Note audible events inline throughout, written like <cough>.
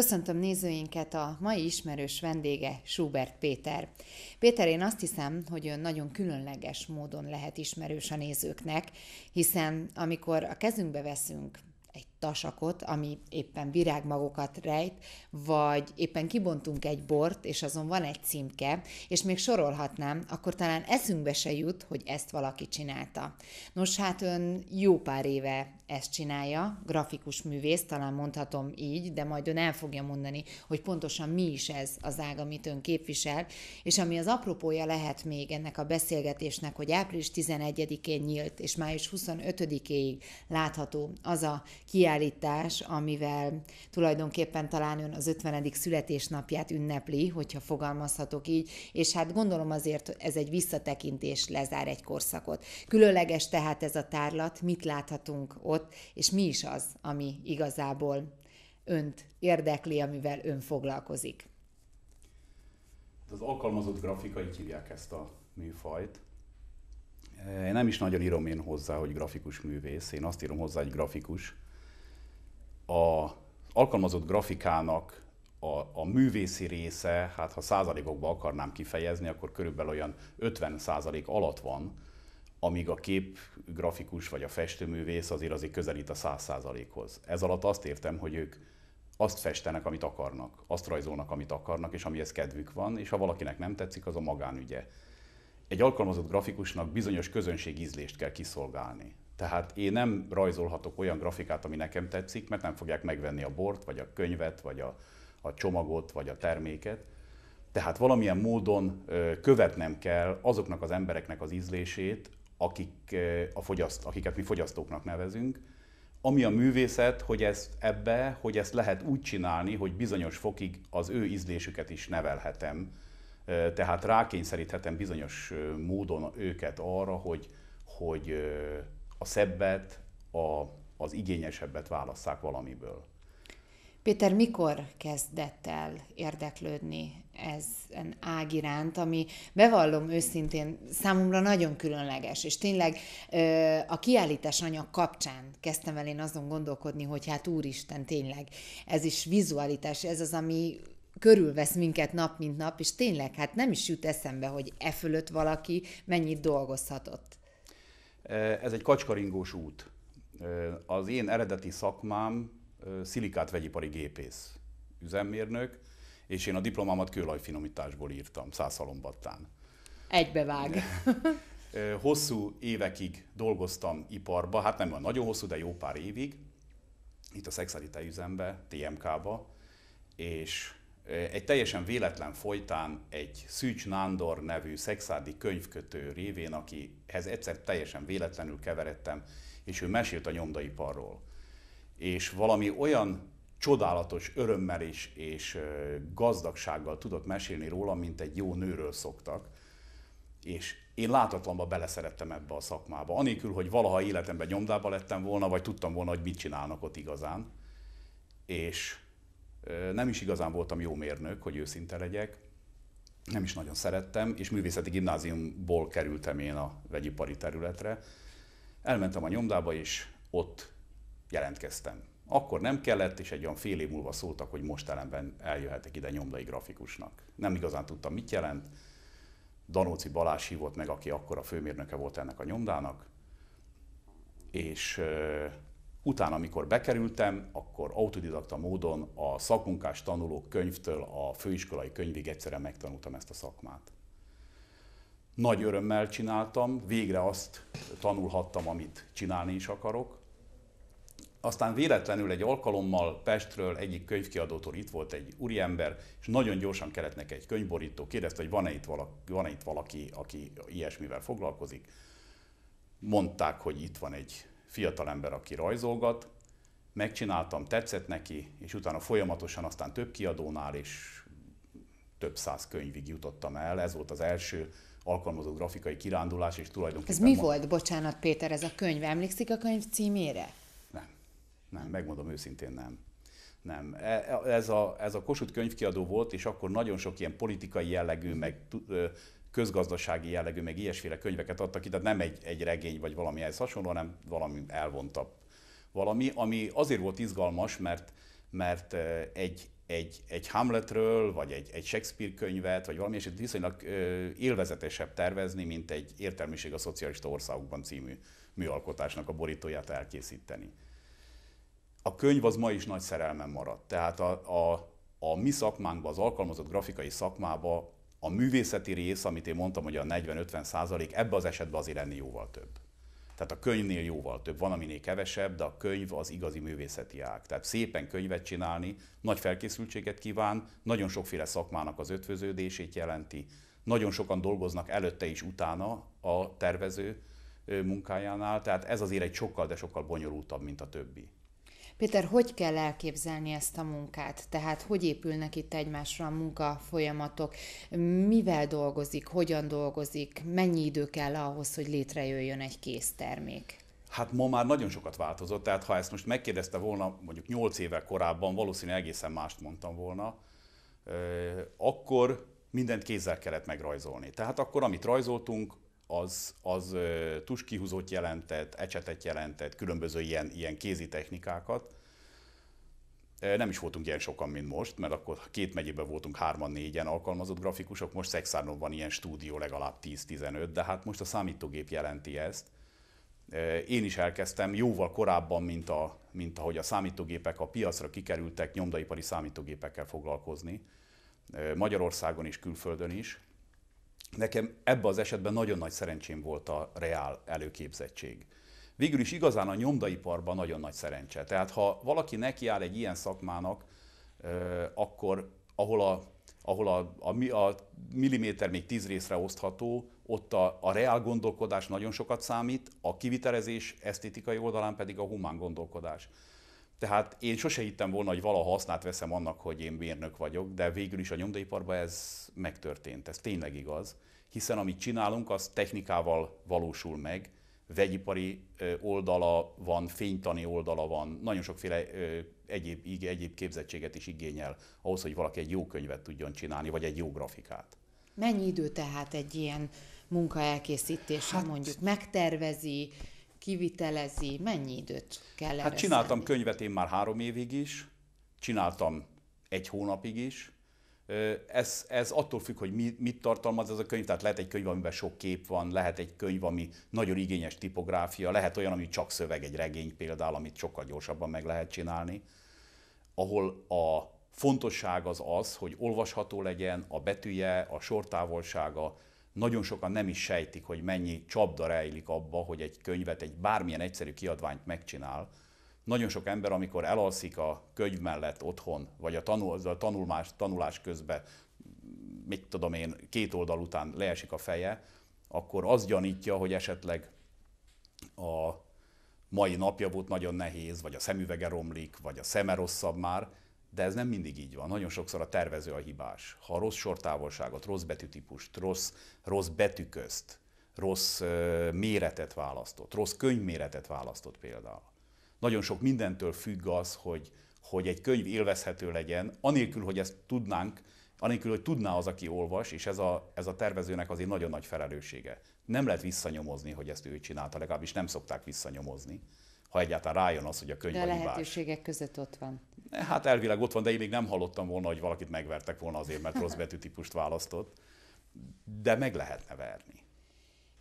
Köszöntöm nézőinket a mai ismerős vendége Schubert Péter. Péter, én azt hiszem, hogy ön nagyon különleges módon lehet ismerős a nézőknek, hiszen amikor a kezünkbe veszünk egy tasakot, ami éppen virágmagokat rejt, vagy éppen kibontunk egy bort, és azon van egy címke, és még sorolhatnám, akkor talán eszünkbe se jut, hogy ezt valaki csinálta. Nos, hát ön jó pár éve ezt csinálja, grafikus művész, talán mondhatom így, de majd ön el fogja mondani, hogy pontosan mi is ez az ág, amit ön képvisel, és ami az apropója lehet még ennek a beszélgetésnek, hogy április 11-én nyílt, és május 25-éig látható az a kiállítás, kiállítás, amivel tulajdonképpen talán ön az 50. születésnapját ünnepli, hogyha fogalmazhatok így, és hát gondolom azért ez egy visszatekintés lezár egy korszakot. Különleges tehát ez a tárlat, mit láthatunk ott, és mi is az, ami igazából önt érdekli, amivel ön foglalkozik. Hát az alkalmazott grafika, így hívják ezt a műfajt. Én nem is nagyon írom én hozzá, hogy grafikus művész, én azt írom hozzá, hogy grafikus a alkalmazott grafikának a, a művészi része, hát ha százalékokba akarnám kifejezni, akkor körülbelül olyan 50 százalék alatt van, amíg a kép grafikus vagy a festőművész azért azért közelít a 100 százalékhoz. Ez alatt azt értem, hogy ők azt festenek, amit akarnak, azt rajzolnak, amit akarnak, és amihez kedvük van, és ha valakinek nem tetszik, az a magánügye. Egy alkalmazott grafikusnak bizonyos közönségízlést kell kiszolgálni. Tehát én nem rajzolhatok olyan grafikát, ami nekem tetszik, mert nem fogják megvenni a bort, vagy a könyvet, vagy a, a csomagot, vagy a terméket. Tehát valamilyen módon követnem kell azoknak az embereknek az ízlését, akik, a fogyaszt, akiket mi fogyasztóknak nevezünk. Ami a művészet, hogy ezt ebbe, hogy ezt lehet úgy csinálni, hogy bizonyos fokig az ő ízlésüket is nevelhetem, tehát rákényszeríthetem bizonyos módon őket arra, hogy, hogy a szebbet, a, az igényesebbet válasszák valamiből. Péter, mikor kezdett el érdeklődni ezen ág iránt, ami bevallom őszintén számomra nagyon különleges, és tényleg a kiállítás anyag kapcsán kezdtem el én azon gondolkodni, hogy hát úristen, tényleg ez is vizualitás, ez az, ami körülvesz minket nap, mint nap, és tényleg hát nem is jut eszembe, hogy e fölött valaki mennyit dolgozhatott. Eh, ez egy kacskaringós út. Eh, az én eredeti szakmám eh, szilikát vegyipari gépész üzemmérnök, és én a diplomámat kőolajfinomításból írtam, százhalombattán. Egybevág. Hosszú évekig dolgoztam iparba, hát nem olyan nagyon hosszú, de jó pár évig, itt a Szexelite üzembe, TMK-ba, és egy teljesen véletlen folytán egy Szűcs Nándor nevű szexádi könyvkötő révén, akihez egyszer teljesen véletlenül keveredtem, és ő mesélt a nyomdaiparról. És valami olyan csodálatos örömmel is és gazdagsággal tudott mesélni róla, mint egy jó nőről szoktak. És én látatlanba beleszerettem ebbe a szakmába, anélkül, hogy valaha életemben nyomdába lettem volna, vagy tudtam volna, hogy mit csinálnak ott igazán. És nem is igazán voltam jó mérnök, hogy őszinte legyek, nem is nagyon szerettem, és művészeti gimnáziumból kerültem én a vegyipari területre. Elmentem a nyomdába, és ott jelentkeztem. Akkor nem kellett, és egy olyan fél év múlva szóltak, hogy most ellenben eljöhetek ide nyomdai grafikusnak. Nem igazán tudtam, mit jelent. Danóci Balázs hívott meg, aki akkor a főmérnöke volt ennek a nyomdának, és Utána, amikor bekerültem, akkor autodidakta módon a szakmunkás tanulók könyvtől a főiskolai könyvig egyszerre megtanultam ezt a szakmát. Nagy örömmel csináltam, végre azt tanulhattam, amit csinálni is akarok. Aztán véletlenül egy alkalommal Pestről egyik könyvkiadótól itt volt egy úriember, és nagyon gyorsan kellett neki egy könyvborító, kérdezte, hogy van-e itt valaki, van-e itt valaki aki ilyesmivel foglalkozik. Mondták, hogy itt van egy fiatalember, aki rajzolgat, megcsináltam, tetszett neki, és utána folyamatosan aztán több kiadónál is több száz könyvig jutottam el. Ez volt az első alkalmazó grafikai kirándulás, és tulajdonképpen... Ez mi ma... volt, bocsánat Péter, ez a könyv? Emlékszik a könyv címére? Nem, nem, megmondom őszintén nem. Nem. E, e, ez a, ez a Kossuth könyvkiadó volt, és akkor nagyon sok ilyen politikai jellegű, meg közgazdasági jellegű, meg ilyesféle könyveket adtak ki, tehát nem egy, egy regény vagy valami ehhez hasonló, hanem valami elvontabb valami, ami azért volt izgalmas, mert, mert egy, egy, egy Hamletről, vagy egy, egy Shakespeare könyvet, vagy valami eset viszonylag élvezetesebb tervezni, mint egy értelmiség a szocialista országokban című műalkotásnak a borítóját elkészíteni. A könyv az ma is nagy szerelmem maradt. Tehát a, a, a mi szakmánkban, az alkalmazott grafikai szakmában a művészeti rész, amit én mondtam, hogy a 40-50 százalék, ebbe az esetben azért lenni jóval több. Tehát a könyvnél jóval több, van aminél kevesebb, de a könyv az igazi művészeti ág. Tehát szépen könyvet csinálni, nagy felkészültséget kíván, nagyon sokféle szakmának az ötvöződését jelenti, nagyon sokan dolgoznak előtte is utána a tervező munkájánál, tehát ez azért egy sokkal, de sokkal bonyolultabb, mint a többi. Péter, hogy kell elképzelni ezt a munkát? Tehát hogy épülnek itt egymásra a folyamatok? Mivel dolgozik, hogyan dolgozik, mennyi idő kell ahhoz, hogy létrejöjjön egy termék? Hát ma már nagyon sokat változott, tehát ha ezt most megkérdezte volna mondjuk 8 éve korábban, valószínűleg egészen mást mondtam volna, akkor mindent kézzel kellett megrajzolni. Tehát akkor, amit rajzoltunk, az, az tuskihúzót jelentett, ecsetet jelentett, különböző ilyen, ilyen kézi technikákat. Nem is voltunk ilyen sokan, mint most, mert akkor két megyében voltunk hárman, négyen alkalmazott grafikusok, most Szexárnon van ilyen stúdió legalább 10-15, de hát most a számítógép jelenti ezt. Én is elkezdtem jóval korábban, mint, a, mint ahogy a számítógépek a piacra kikerültek, nyomdaipari számítógépekkel foglalkozni. Magyarországon is, külföldön is. Nekem ebben az esetben nagyon nagy szerencsém volt a reál előképzettség. Végül is igazán a nyomdaiparban nagyon nagy szerencse. Tehát ha valaki nekiáll egy ilyen szakmának, akkor ahol a, ahol a, a, a milliméter még tíz részre osztható, ott a, a reál gondolkodás nagyon sokat számít, a kivitelezés esztétikai oldalán pedig a humán gondolkodás. Tehát én sose hittem volna, hogy valaha hasznát veszem annak, hogy én mérnök vagyok, de végül is a nyomdaiparban ez megtörtént, ez tényleg igaz, hiszen amit csinálunk, az technikával valósul meg, vegyipari oldala van, fénytani oldala van, nagyon sokféle egyéb, egyéb képzettséget is igényel ahhoz, hogy valaki egy jó könyvet tudjon csinálni, vagy egy jó grafikát. Mennyi idő tehát egy ilyen munka elkészítése hát, mondjuk megtervezi, kivitelezi, mennyi időt kell hát erre Hát csináltam szállni? könyvet én már három évig is, csináltam egy hónapig is. Ez, ez attól függ, hogy mit tartalmaz ez a könyv, tehát lehet egy könyv, amiben sok kép van, lehet egy könyv, ami nagyon igényes tipográfia, lehet olyan, ami csak szöveg, egy regény például, amit sokkal gyorsabban meg lehet csinálni, ahol a fontosság az az, hogy olvasható legyen, a betűje, a sortávolsága, nagyon sokan nem is sejtik, hogy mennyi csapda rejlik abba, hogy egy könyvet, egy bármilyen egyszerű kiadványt megcsinál. Nagyon sok ember, amikor elalszik a könyv mellett otthon, vagy a, tanul, a tanulmás, tanulás közben, mit tudom én, két oldal után leesik a feje, akkor az gyanítja, hogy esetleg a mai napja volt nagyon nehéz, vagy a szemüvege romlik, vagy a szeme rosszabb már, de ez nem mindig így van. Nagyon sokszor a tervező a hibás. Ha a rossz sortávolságot, rossz betűtípust, rossz, rossz betűközt, rossz méretet választott, rossz könyvméretet választott például. Nagyon sok mindentől függ az, hogy, hogy egy könyv élvezhető legyen, anélkül, hogy ezt tudnánk, anélkül, hogy tudná az, aki olvas, és ez a, ez a tervezőnek azért nagyon nagy felelőssége. Nem lehet visszanyomozni, hogy ezt ő csinálta, legalábbis nem szokták visszanyomozni ha egyáltalán rájön az, hogy a könyv de a hibás. lehetőségek között ott van. Hát elvileg ott van, de én még nem hallottam volna, hogy valakit megvertek volna azért, mert rossz betűtípust választott. De meg lehetne verni.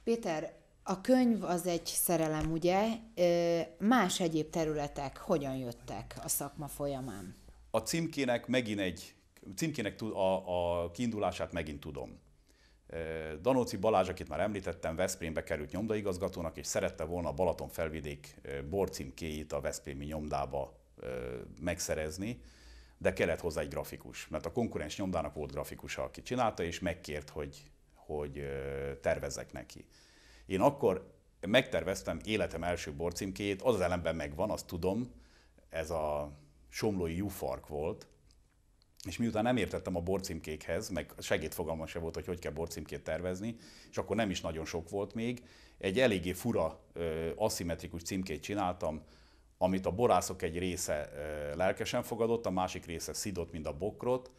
Péter, a könyv az egy szerelem, ugye? Más egyéb területek hogyan jöttek a szakma folyamán? A címkének megint egy, címkének a, a kiindulását megint tudom. Danóci Balázs, akit már említettem, Veszprémbe került nyomdaigazgatónak, és szerette volna a Balaton felvidék borcímkéjét a Veszprémi nyomdába megszerezni, de kellett hozzá egy grafikus, mert a konkurens nyomdának volt grafikusa, aki csinálta, és megkért, hogy, hogy tervezek neki. Én akkor megterveztem életem első borcímkéjét, az az ellenben megvan, azt tudom, ez a somlói jufark volt, és miután nem értettem a borcímkékhez, meg segédfogalma se volt, hogy hogy kell borcímkét tervezni, és akkor nem is nagyon sok volt még, egy eléggé fura, ö, aszimmetrikus címkét csináltam, amit a borászok egy része ö, lelkesen fogadott, a másik része szidott, mint a bokrot,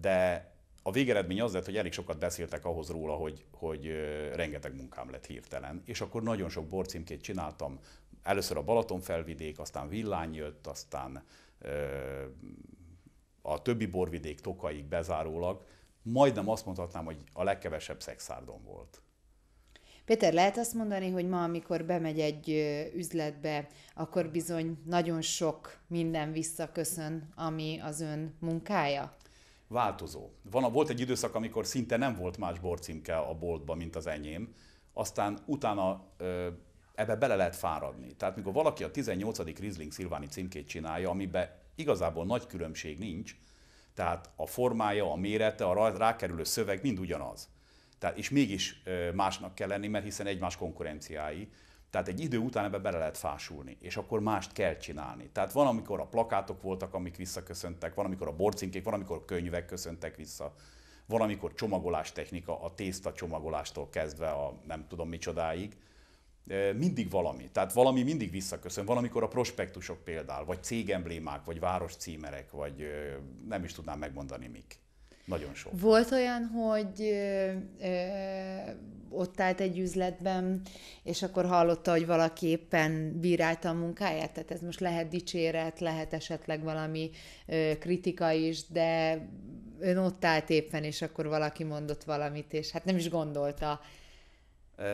de a végeredmény az lett, hogy elég sokat beszéltek ahhoz róla, hogy, hogy ö, rengeteg munkám lett hirtelen. És akkor nagyon sok borcímkét csináltam, először a Balaton felvidék, aztán villány jött, aztán ö, a többi borvidék tokaig bezárólag, majdnem azt mondhatnám, hogy a legkevesebb szexárdon volt. Péter, lehet azt mondani, hogy ma, amikor bemegy egy üzletbe, akkor bizony nagyon sok minden visszaköszön, ami az ön munkája? Változó. Van, volt egy időszak, amikor szinte nem volt más borcímke a boltban, mint az enyém, aztán utána ebbe bele lehet fáradni. Tehát mikor valaki a 18. Rizling Szilváni címkét csinálja, amiben Igazából nagy különbség nincs, tehát a formája, a mérete, a rákerülő szöveg mind ugyanaz. Tehát, és mégis másnak kell lenni, mert hiszen egymás konkurenciái. Tehát egy idő után ebbe bele lehet fásulni, és akkor mást kell csinálni. Tehát van, amikor a plakátok voltak, amik visszaköszöntek, van, amikor a borcinkék, van, amikor könyvek köszöntek vissza, van, amikor csomagolás technika, a tészta csomagolástól kezdve a nem tudom micsodáig mindig valami. Tehát valami mindig visszaköszön. Valamikor a prospektusok például, vagy cégemblémák, vagy városcímerek, vagy nem is tudnám megmondani mik. Nagyon sok. Volt olyan, hogy ö, ö, ott állt egy üzletben, és akkor hallotta, hogy valaki éppen bírálta a munkáját? Tehát ez most lehet dicséret, lehet esetleg valami ö, kritika is, de ön ott állt éppen, és akkor valaki mondott valamit, és hát nem is gondolta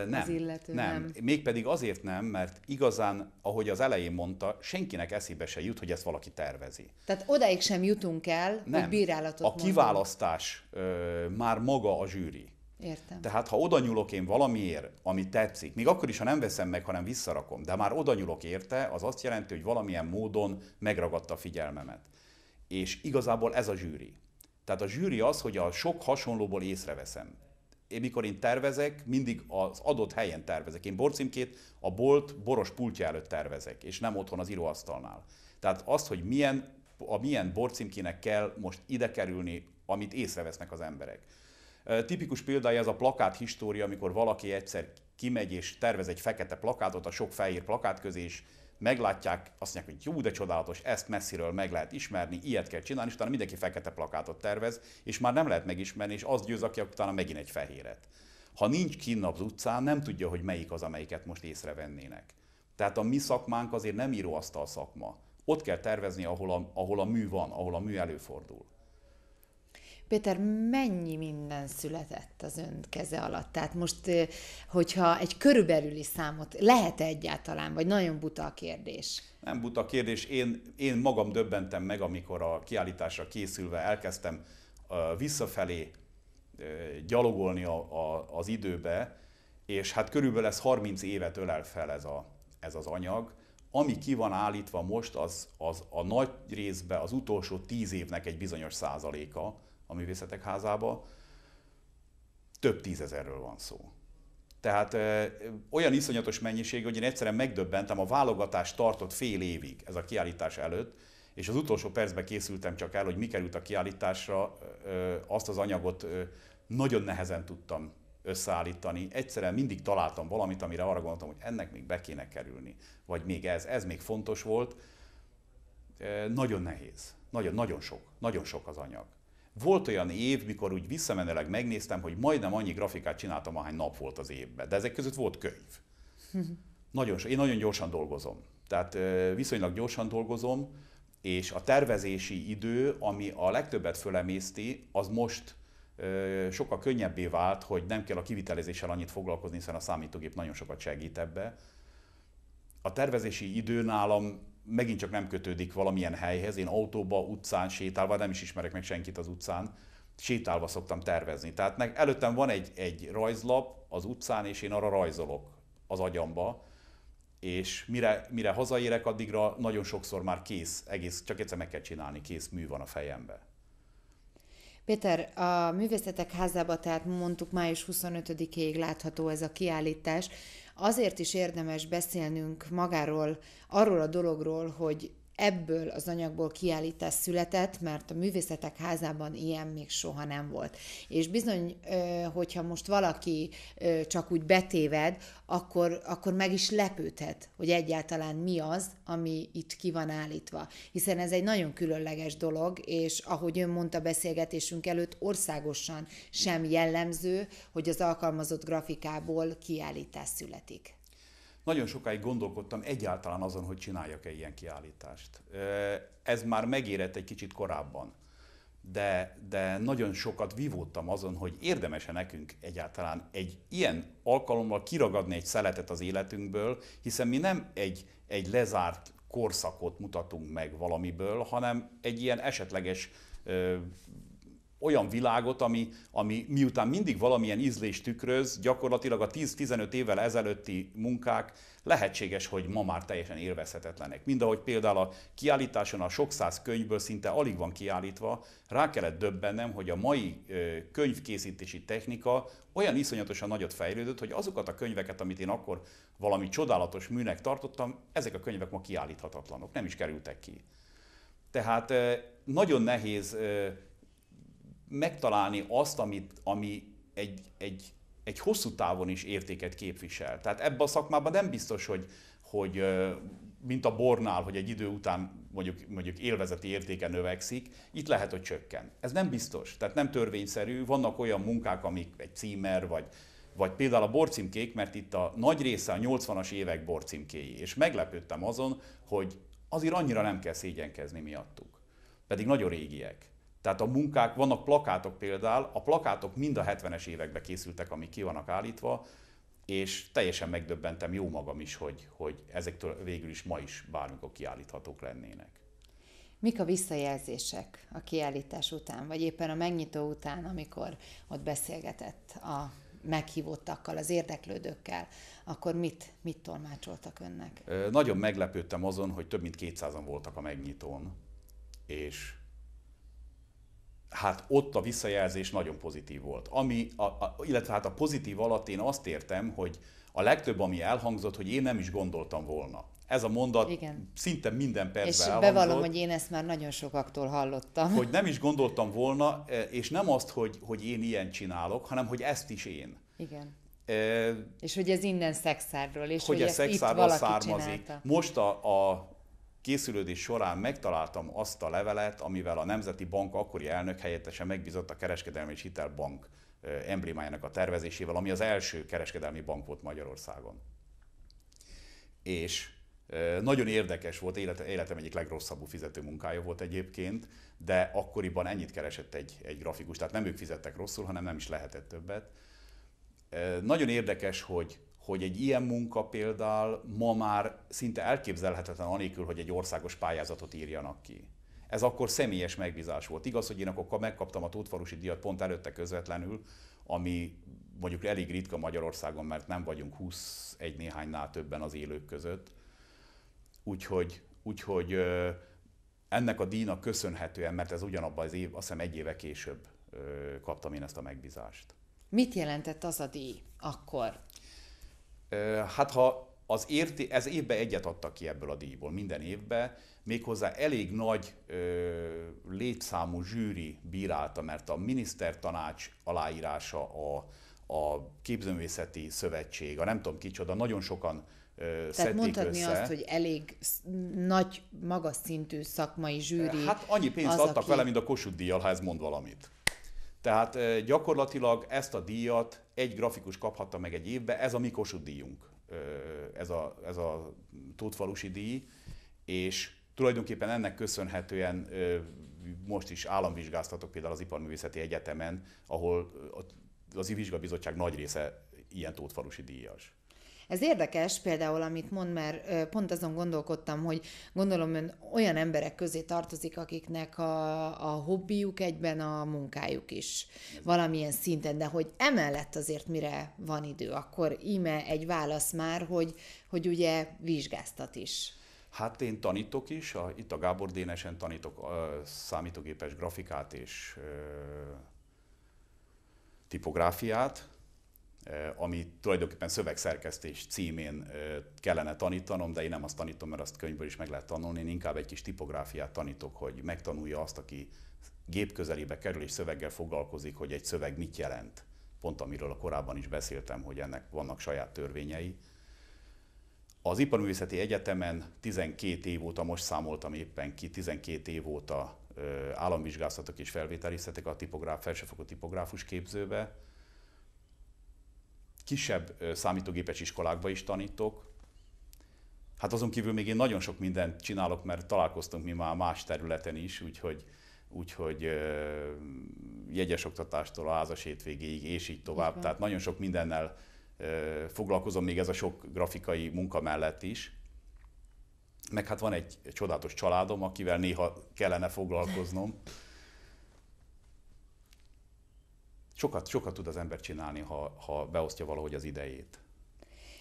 nem, az illető, nem. nem. Mégpedig azért nem, mert igazán, ahogy az elején mondta, senkinek eszébe se jut, hogy ezt valaki tervezi. Tehát odaig sem jutunk el, nem. hogy bírálatot A kiválasztás ö, már maga a zsűri. Értem. Tehát ha oda nyúlok én valamiért, ami tetszik, még akkor is, ha nem veszem meg, hanem visszarakom, de már oda nyúlok érte, az azt jelenti, hogy valamilyen módon megragadta a figyelmemet. És igazából ez a zsűri. Tehát a zsűri az, hogy a sok hasonlóból észreveszem én mikor én tervezek, mindig az adott helyen tervezek. Én borcímkét a bolt boros pultja előtt tervezek, és nem otthon az íróasztalnál. Tehát azt, hogy milyen, a milyen borcímkének kell most ide kerülni, amit észrevesznek az emberek. Tipikus példája ez a plakát história, amikor valaki egyszer kimegy és tervez egy fekete plakátot a sok fehér plakát közé, és meglátják, azt mondják, hogy jó, de csodálatos, ezt messziről meg lehet ismerni, ilyet kell csinálni, és utána mindenki fekete plakátot tervez, és már nem lehet megismerni, és az győz, aki utána megint egy fehéret. Ha nincs kinn az utcán, nem tudja, hogy melyik az, amelyiket most észrevennének. Tehát a mi szakmánk azért nem íróasztal szakma. Ott kell tervezni, ahol a, ahol a mű van, ahol a mű előfordul. Péter, mennyi minden született az ön keze alatt? Tehát most, hogyha egy körülbelüli számot lehet -e egyáltalán, vagy nagyon buta a kérdés? Nem buta a kérdés. Én, én magam döbbentem meg, amikor a kiállításra készülve elkezdtem visszafelé gyalogolni a, a, az időbe, és hát körülbelül ez 30 évet ölel fel ez, a, ez az anyag. Ami ki van állítva most, az, az a nagy részben az utolsó 10 évnek egy bizonyos százaléka, a művészetek házába, több tízezerről van szó. Tehát ö, olyan iszonyatos mennyiség, hogy én egyszerűen megdöbbentem, a válogatás tartott fél évig ez a kiállítás előtt, és az utolsó percben készültem csak el, hogy mi került a kiállításra, ö, azt az anyagot ö, nagyon nehezen tudtam összeállítani. Egyszerűen mindig találtam valamit, amire arra gondoltam, hogy ennek még be kéne kerülni, vagy még ez, ez még fontos volt. Nagyon nehéz, nagyon, nagyon sok, nagyon sok az anyag. Volt olyan év, mikor úgy visszamenőleg megnéztem, hogy majdnem annyi grafikát csináltam, ahány nap volt az évben, de ezek között volt könyv. Nagyon, én nagyon gyorsan dolgozom, tehát viszonylag gyorsan dolgozom, és a tervezési idő, ami a legtöbbet fölemészti, az most sokkal könnyebbé vált, hogy nem kell a kivitelezéssel annyit foglalkozni, hiszen a számítógép nagyon sokat segít ebbe. A tervezési idő nálam megint csak nem kötődik valamilyen helyhez. Én autóba, utcán sétálva, nem is ismerek meg senkit az utcán, sétálva szoktam tervezni. Tehát ne, előttem van egy, egy rajzlap az utcán, és én arra rajzolok az agyamba, és mire, mire hazaérek, addigra nagyon sokszor már kész, egész, csak egyszer meg kell csinálni, kész mű van a fejembe. Péter, a Művészetek Házába, tehát mondtuk május 25-ig látható ez a kiállítás. Azért is érdemes beszélnünk magáról, arról a dologról, hogy ebből az anyagból kiállítás született, mert a művészetek házában ilyen még soha nem volt. És bizony, hogyha most valaki csak úgy betéved, akkor, akkor meg is lepődhet, hogy egyáltalán mi az, ami itt ki van állítva. Hiszen ez egy nagyon különleges dolog, és ahogy ön mondta beszélgetésünk előtt, országosan sem jellemző, hogy az alkalmazott grafikából kiállítás születik. Nagyon sokáig gondolkodtam egyáltalán azon, hogy csináljak-e ilyen kiállítást. Ez már megérett egy kicsit korábban, de, de nagyon sokat vívódtam azon, hogy érdemese nekünk egyáltalán egy ilyen alkalommal kiragadni egy szeletet az életünkből, hiszen mi nem egy, egy lezárt korszakot mutatunk meg valamiből, hanem egy ilyen esetleges olyan világot, ami, ami miután mindig valamilyen ízlést tükröz, gyakorlatilag a 10-15 évvel ezelőtti munkák lehetséges, hogy ma már teljesen élvezhetetlenek. Mind ahogy például a kiállításon a sok száz könyvből szinte alig van kiállítva, rá kellett döbbennem, hogy a mai könyvkészítési technika olyan iszonyatosan nagyot fejlődött, hogy azokat a könyveket, amit én akkor valami csodálatos műnek tartottam, ezek a könyvek ma kiállíthatatlanok, nem is kerültek ki. Tehát nagyon nehéz megtalálni azt, amit, ami egy, egy, egy hosszú távon is értéket képvisel. Tehát ebben a szakmában nem biztos, hogy, hogy mint a bornál, hogy egy idő után mondjuk, mondjuk élvezeti értéke növekszik, itt lehet, hogy csökken. Ez nem biztos, tehát nem törvényszerű. Vannak olyan munkák, amik egy címer, vagy, vagy például a borcímkék, mert itt a nagy része a 80-as évek borcímkéi, és meglepődtem azon, hogy azért annyira nem kell szégyenkezni miattuk. Pedig nagyon régiek. Tehát a munkák, vannak plakátok például, a plakátok mind a 70-es években készültek, amik ki vannak állítva, és teljesen megdöbbentem jó magam is, hogy, hogy ezektől végül is ma is bármikor kiállíthatók lennének. Mik a visszajelzések a kiállítás után, vagy éppen a megnyitó után, amikor ott beszélgetett a meghívottakkal, az érdeklődőkkel, akkor mit, mit tolmácsoltak önnek? Nagyon meglepődtem azon, hogy több mint 200-an voltak a megnyitón, és hát ott a visszajelzés nagyon pozitív volt. Ami, a, a, illetve hát a pozitív alatt én azt értem, hogy a legtöbb, ami elhangzott, hogy én nem is gondoltam volna. Ez a mondat Igen. szinte minden percben És bevallom, hogy én ezt már nagyon sokaktól hallottam. Hogy nem is gondoltam volna, e, és nem azt, hogy, hogy én ilyen csinálok, hanem hogy ezt is én. Igen. E, és hogy ez innen szexárról, és hogy, hogy ez szexárról itt valaki származik. Csinálta. Most a, a készülődés során megtaláltam azt a levelet, amivel a Nemzeti Bank akkori elnök helyettese megbízott a Kereskedelmi és Hitelbank emblémájának a tervezésével, ami az első kereskedelmi bank volt Magyarországon. És nagyon érdekes volt, életem egyik legrosszabbul fizető munkája volt egyébként, de akkoriban ennyit keresett egy, egy grafikus, tehát nem ők fizettek rosszul, hanem nem is lehetett többet. Nagyon érdekes, hogy hogy egy ilyen munka például ma már szinte elképzelhetetlen anélkül, hogy egy országos pályázatot írjanak ki. Ez akkor személyes megbízás volt. Igaz, hogy én akkor megkaptam a Tótfalusi díjat pont előtte közvetlenül, ami mondjuk elég ritka Magyarországon, mert nem vagyunk 21 néhánynál többen az élők között. Úgyhogy, úgyhogy ennek a díjnak köszönhetően, mert ez ugyanabban az év, azt hiszem egy éve később kaptam én ezt a megbízást. Mit jelentett az a díj akkor? Hát ha az érté, ez évben egyet adtak ki ebből a díjból, minden évben, méghozzá elég nagy ö, létszámú zsűri bírálta, mert a minisztertanács aláírása, a, a képzőművészeti szövetség, a nem tudom kicsoda, nagyon sokan ö, Tehát mondhatni össze. azt, hogy elég nagy, magas szintű szakmai zsűri. Hát annyi pénzt az, adtak aki... vele, mint a Kossuth díjjal, ha ez mond valamit. Tehát gyakorlatilag ezt a díjat egy grafikus kaphatta meg egy évbe, ez a mi Kossuth díjunk, ez a, ez a Tótfalusi díj, és tulajdonképpen ennek köszönhetően most is államvizsgáztatok például az Iparművészeti Egyetemen, ahol az ivizsgabizottság nagy része ilyen tótfalusi díjas. Ez érdekes például, amit mond, mert pont azon gondolkodtam, hogy gondolom ön olyan emberek közé tartozik, akiknek a, a hobbiuk egyben a munkájuk is valamilyen szinten, de hogy emellett azért mire van idő, akkor íme egy válasz már, hogy, hogy ugye vizsgáztat is. Hát én tanítok is, a, itt a Gábor Dénesen tanítok a számítógépes grafikát és a, tipográfiát, ami tulajdonképpen szövegszerkesztés címén kellene tanítanom, de én nem azt tanítom, mert azt könyvből is meg lehet tanulni, én inkább egy kis tipográfiát tanítok, hogy megtanulja azt, aki gép közelébe kerül és szöveggel foglalkozik, hogy egy szöveg mit jelent. Pont amiről a korábban is beszéltem, hogy ennek vannak saját törvényei. Az Iparművészeti Egyetemen 12 év óta, most számoltam éppen ki, 12 év óta államvizsgáztatok és felvételiztetek a tipográf, felsőfokú tipográfus képzőbe, kisebb számítógépes iskolákba is tanítok. Hát azon kívül még én nagyon sok mindent csinálok, mert találkoztunk mi már más területen is, úgyhogy, úgyhogy jegyes oktatástól a házas hétvégéig, és így tovább. Tehát nagyon sok mindennel foglalkozom még ez a sok grafikai munka mellett is. Meg hát van egy csodálatos családom, akivel néha kellene foglalkoznom. sokat, sokat tud az ember csinálni, ha, ha beosztja valahogy az idejét.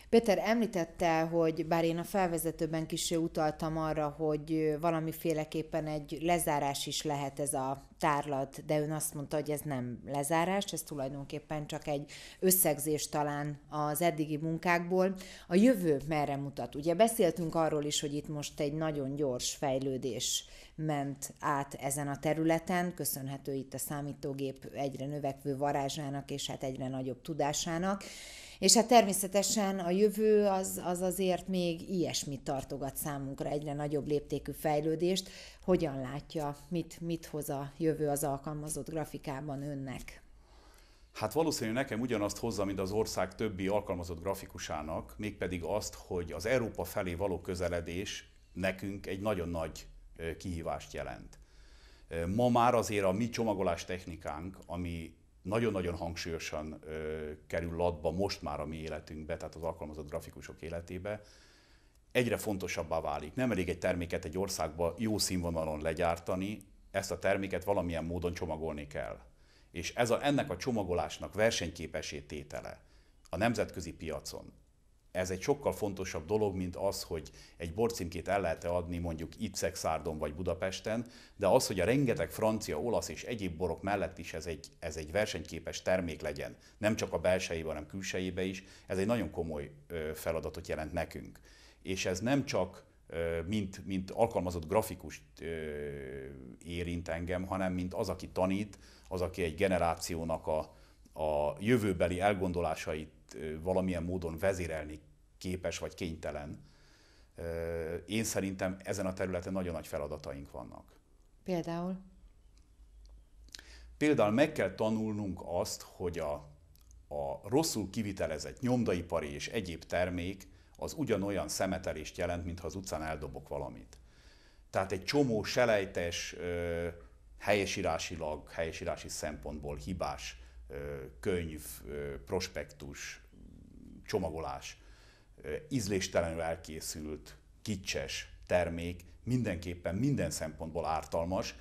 Péter említette, hogy bár én a felvezetőben kis utaltam arra, hogy valamiféleképpen egy lezárás is lehet ez a tárlat, de ön azt mondta, hogy ez nem lezárás, ez tulajdonképpen csak egy összegzés talán az eddigi munkákból. A jövő merre mutat? Ugye beszéltünk arról is, hogy itt most egy nagyon gyors fejlődés ment át ezen a területen, köszönhető itt a számítógép egyre növekvő varázsának és hát egyre nagyobb tudásának. És hát természetesen a jövő az, az azért még ilyesmit tartogat számunkra, egyre nagyobb léptékű fejlődést. Hogyan látja, mit, mit hoz a jövő az alkalmazott grafikában önnek? Hát valószínűleg nekem ugyanazt hozza, mint az ország többi alkalmazott grafikusának, mégpedig azt, hogy az Európa felé való közeledés nekünk egy nagyon nagy kihívást jelent. Ma már azért a mi csomagolás technikánk, ami nagyon-nagyon hangsúlyosan ö, kerül latba most már a mi életünkbe, tehát az alkalmazott grafikusok életébe, egyre fontosabbá válik. Nem elég egy terméket egy országba jó színvonalon legyártani, ezt a terméket valamilyen módon csomagolni kell. És ez a, ennek a csomagolásnak versenyképesé tétele a nemzetközi piacon, ez egy sokkal fontosabb dolog, mint az, hogy egy borcímkét el lehet -e adni mondjuk Szexárdon vagy Budapesten, de az, hogy a rengeteg francia, olasz és egyéb borok mellett is ez egy, ez egy versenyképes termék legyen, nem csak a belsejében, hanem külsejébe is, ez egy nagyon komoly feladatot jelent nekünk. És ez nem csak mint, mint alkalmazott grafikus érint engem, hanem mint az, aki tanít, az, aki egy generációnak a, a jövőbeli elgondolásait valamilyen módon vezérelni képes vagy kénytelen. Én szerintem ezen a területen nagyon nagy feladataink vannak. Például? Például meg kell tanulnunk azt, hogy a, a rosszul kivitelezett nyomdaipari és egyéb termék az ugyanolyan szemetelést jelent, mintha az utcán eldobok valamit. Tehát egy csomó selejtes, helyesírásilag, helyesírási szempontból hibás könyv, prospektus, csomagolás, ízléstelenül elkészült, kicses termék mindenképpen minden szempontból ártalmas.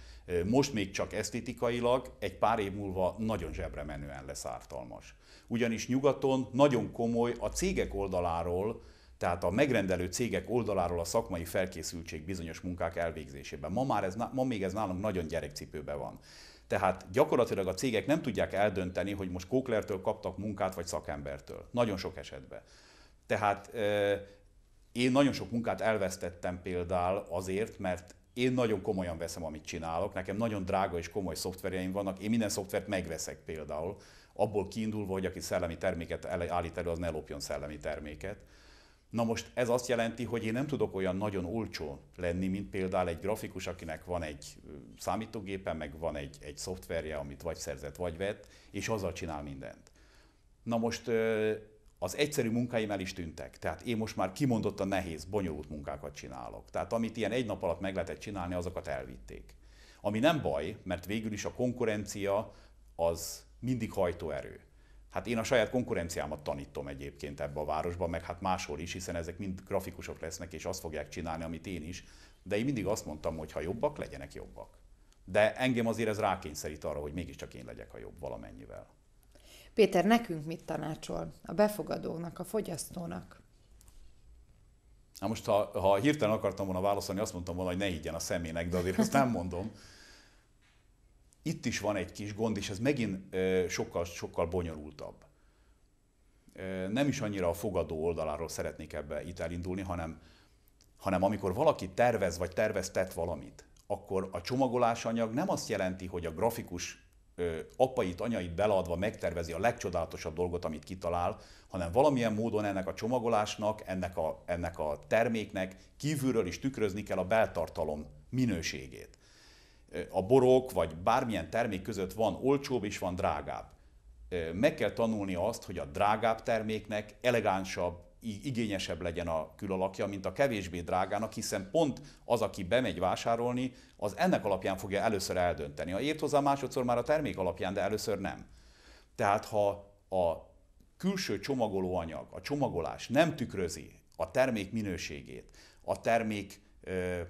Most még csak esztétikailag, egy pár év múlva nagyon zsebre menően lesz ártalmas. Ugyanis nyugaton nagyon komoly a cégek oldaláról, tehát a megrendelő cégek oldaláról a szakmai felkészültség bizonyos munkák elvégzésében. Ma, már ez, ma még ez nálunk nagyon gyerekcipőben van. Tehát gyakorlatilag a cégek nem tudják eldönteni, hogy most kóklertől kaptak munkát, vagy szakembertől. Nagyon sok esetben. Tehát én nagyon sok munkát elvesztettem például azért, mert én nagyon komolyan veszem, amit csinálok, nekem nagyon drága és komoly szoftverjeim vannak, én minden szoftvert megveszek például, abból kiindulva, hogy aki szellemi terméket állít elő, az ne lopjon szellemi terméket. Na most ez azt jelenti, hogy én nem tudok olyan nagyon olcsó lenni, mint például egy grafikus, akinek van egy számítógépe, meg van egy, egy szoftverje, amit vagy szerzett, vagy vett, és azzal csinál mindent. Na most az egyszerű munkáim el is tűntek. Tehát én most már kimondottan nehéz, bonyolult munkákat csinálok. Tehát amit ilyen egy nap alatt meg lehetett csinálni, azokat elvitték. Ami nem baj, mert végül is a konkurencia az mindig hajtóerő. Hát én a saját konkurenciámat tanítom egyébként ebbe a városba, meg hát máshol is, hiszen ezek mind grafikusok lesznek, és azt fogják csinálni, amit én is. De én mindig azt mondtam, hogy ha jobbak, legyenek jobbak. De engem azért ez rákényszerít arra, hogy mégiscsak én legyek a jobb valamennyivel. Péter, nekünk mit tanácsol? A befogadónak, a fogyasztónak? Na most, ha, ha hirtelen akartam volna válaszolni, azt mondtam volna, hogy ne higgyen a szemének, de azért ezt nem mondom itt is van egy kis gond, és ez megint sokkal, sokkal bonyolultabb. Nem is annyira a fogadó oldaláról szeretnék ebbe itt elindulni, hanem, hanem amikor valaki tervez vagy terveztet valamit, akkor a csomagolásanyag nem azt jelenti, hogy a grafikus apait, anyait beleadva megtervezi a legcsodálatosabb dolgot, amit kitalál, hanem valamilyen módon ennek a csomagolásnak, ennek a, ennek a terméknek kívülről is tükrözni kell a beltartalom minőségét a borok vagy bármilyen termék között van olcsóbb és van drágább. Meg kell tanulni azt, hogy a drágább terméknek elegánsabb, igényesebb legyen a külalakja, mint a kevésbé drágának, hiszen pont az, aki bemegy vásárolni, az ennek alapján fogja először eldönteni. Ha ért hozzá másodszor már a termék alapján, de először nem. Tehát ha a külső csomagolóanyag, a csomagolás nem tükrözi a termék minőségét, a termék ö,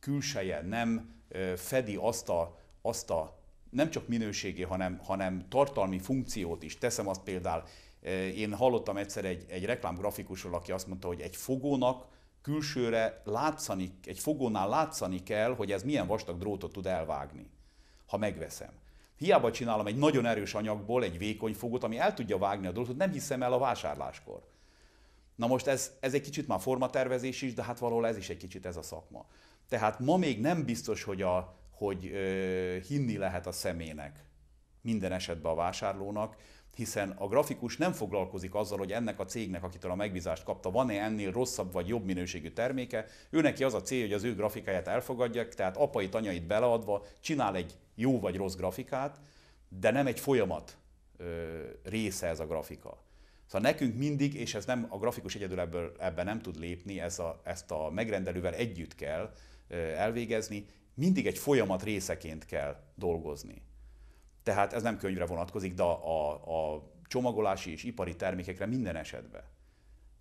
külseje nem fedi azt a, azt a nem csak minőségi, hanem, hanem tartalmi funkciót is. Teszem azt például, én hallottam egyszer egy, egy reklámgrafikusról, aki azt mondta, hogy egy fogónak külsőre látszani, egy fogónál látszani kell, hogy ez milyen vastag drótot tud elvágni, ha megveszem. Hiába csinálom egy nagyon erős anyagból egy vékony fogót, ami el tudja vágni a drótot, nem hiszem el a vásárláskor. Na most ez, ez egy kicsit már formatervezés is, de hát valahol ez is egy kicsit ez a szakma. Tehát ma még nem biztos, hogy, a, hogy ö, hinni lehet a szemének minden esetben a vásárlónak, hiszen a grafikus nem foglalkozik azzal, hogy ennek a cégnek, akitől a megbízást kapta, van-e ennél rosszabb vagy jobb minőségű terméke. Ő neki az a cél, hogy az ő grafikáját elfogadják, tehát apai tanyait beleadva csinál egy jó vagy rossz grafikát, de nem egy folyamat ö, része ez a grafika. Szóval nekünk mindig, és ez nem a grafikus egyedül ebből, ebben nem tud lépni, ez a, ezt a megrendelővel együtt kell, elvégezni, mindig egy folyamat részeként kell dolgozni. Tehát ez nem könyvre vonatkozik, de a, a csomagolási és ipari termékekre minden esetben.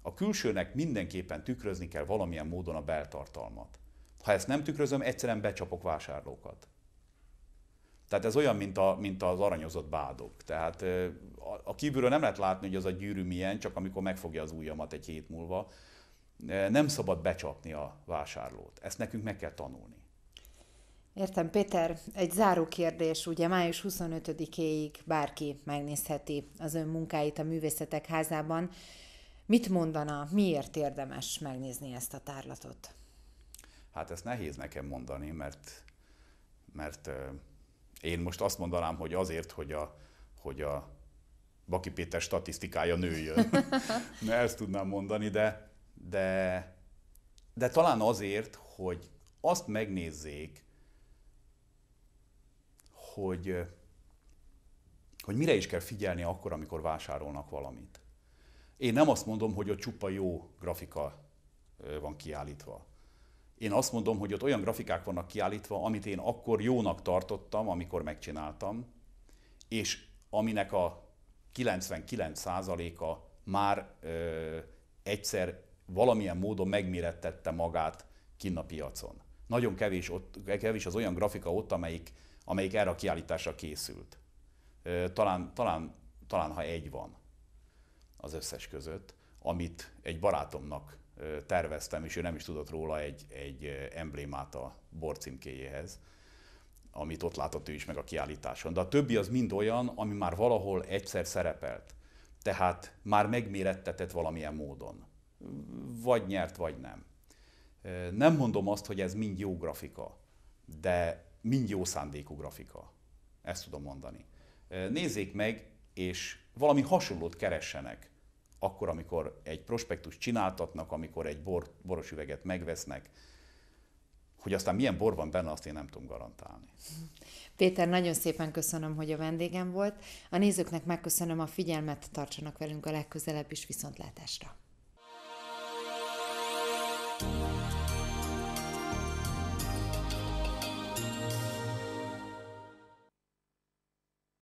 A külsőnek mindenképpen tükrözni kell valamilyen módon a beltartalmat. Ha ezt nem tükrözöm, egyszerűen becsapok vásárlókat. Tehát ez olyan, mint, a, mint az aranyozott bádok. Tehát a, a kívülről nem lehet látni, hogy az a gyűrű milyen, csak amikor megfogja az ujjamat egy hét múlva, Eh, nem szabad becsapni a vásárlót. Ezt nekünk meg kell tanulni. Értem, Péter, egy záró kérdés. Ugye május 25-éig bárki megnézheti az ön munkáit a Művészetek Házában. Mit mondana, miért érdemes megnézni ezt a tárlatot? Hát ezt nehéz nekem mondani, mert, mert eh, én most azt mondanám, hogy azért, hogy a, hogy a Baki Péter statisztikája nőjön. ne <laughs> ezt tudnám mondani, de, de, de talán azért, hogy azt megnézzék, hogy, hogy mire is kell figyelni akkor, amikor vásárolnak valamit. Én nem azt mondom, hogy ott csupa jó grafika van kiállítva. Én azt mondom, hogy ott olyan grafikák vannak kiállítva, amit én akkor jónak tartottam, amikor megcsináltam, és aminek a 99%-a már ö, egyszer valamilyen módon megmérettette magát kinn a piacon. Nagyon kevés, ott, kevés az olyan grafika ott, amelyik, amelyik erre a kiállításra készült. Talán, talán, talán ha egy van az összes között, amit egy barátomnak terveztem, és ő nem is tudott róla egy, egy emblémát a borcímkéjéhez, amit ott látott ő is meg a kiállításon. De a többi az mind olyan, ami már valahol egyszer szerepelt. Tehát már megmérettetett valamilyen módon vagy nyert, vagy nem. Nem mondom azt, hogy ez mind jó grafika, de mind jó szándékú grafika. Ezt tudom mondani. Nézzék meg, és valami hasonlót keressenek akkor, amikor egy prospektus csináltatnak, amikor egy bor, boros üveget megvesznek, hogy aztán milyen bor van benne, azt én nem tudom garantálni. Péter, nagyon szépen köszönöm, hogy a vendégem volt. A nézőknek megköszönöm a figyelmet, tartsanak velünk a legközelebb is viszontlátásra. You.